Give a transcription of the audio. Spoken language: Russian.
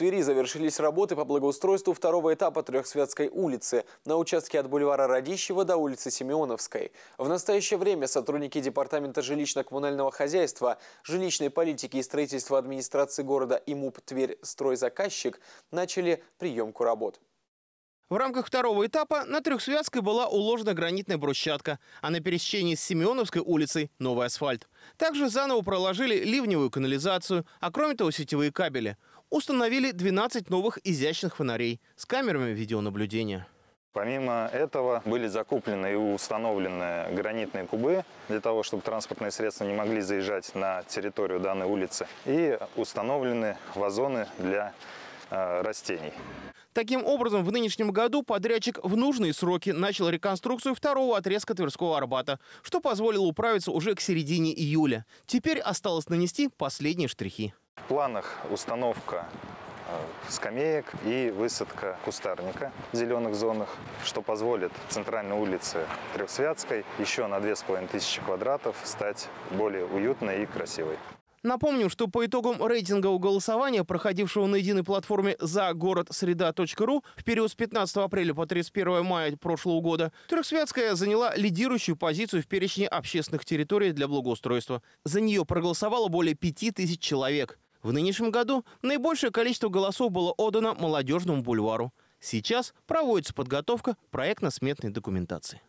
Твери завершились работы по благоустройству второго этапа Трехсветской улицы на участке от бульвара Радищева до улицы Семеновской. В настоящее время сотрудники Департамента жилищно-коммунального хозяйства, жилищной политики и строительства администрации города и МУП Тверь «Стройзаказчик» начали приемку работ. В рамках второго этапа на трехсвязке была уложена гранитная брусчатка, а на пересечении с Семеновской улицей – новый асфальт. Также заново проложили ливневую канализацию, а кроме того сетевые кабели. Установили 12 новых изящных фонарей с камерами видеонаблюдения. Помимо этого были закуплены и установлены гранитные кубы для того, чтобы транспортные средства не могли заезжать на территорию данной улицы. И установлены вазоны для Э, растений. Таким образом, в нынешнем году подрядчик в нужные сроки начал реконструкцию второго отрезка Тверского Арбата, что позволило управиться уже к середине июля. Теперь осталось нанести последние штрихи. В планах установка э, скамеек и высадка кустарника в зеленых зонах, что позволит центральной улице Трехсвятской еще на 2500 квадратов стать более уютной и красивой. Напомним, что по итогам рейтингового голосования, проходившего на единой платформе за город среда.ру в период с 15 апреля по 31 мая прошлого года, Трехсвятская заняла лидирующую позицию в перечне общественных территорий для благоустройства. За нее проголосовало более 5000 человек. В нынешнем году наибольшее количество голосов было отдано молодежному бульвару. Сейчас проводится подготовка проектно-сметной документации.